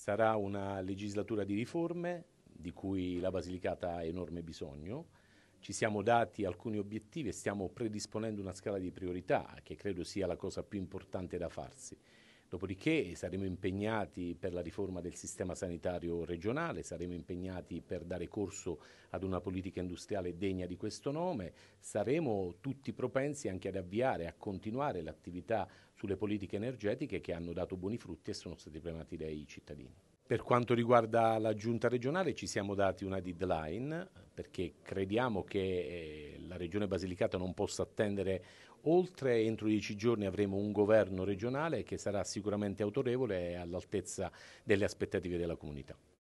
Sarà una legislatura di riforme di cui la Basilicata ha enorme bisogno. Ci siamo dati alcuni obiettivi e stiamo predisponendo una scala di priorità che credo sia la cosa più importante da farsi. Dopodiché saremo impegnati per la riforma del sistema sanitario regionale, saremo impegnati per dare corso ad una politica industriale degna di questo nome, saremo tutti propensi anche ad avviare, a continuare l'attività sulle politiche energetiche che hanno dato buoni frutti e sono stati premiati dai cittadini. Per quanto riguarda la giunta regionale ci siamo dati una deadline perché crediamo che eh, la Regione Basilicata non possa attendere oltre, entro dieci giorni avremo un governo regionale che sarà sicuramente autorevole e all'altezza delle aspettative della comunità.